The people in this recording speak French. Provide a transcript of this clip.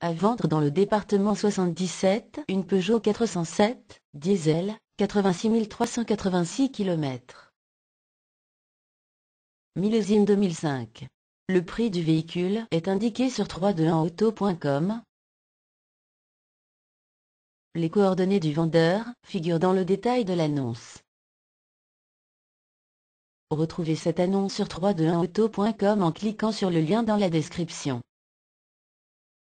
À vendre dans le département 77, une Peugeot 407, diesel, 86 386 km. Millésime 2005. Le prix du véhicule est indiqué sur 321auto.com. Les coordonnées du vendeur figurent dans le détail de l'annonce. Retrouvez cette annonce sur 321auto.com en cliquant sur le lien dans la description.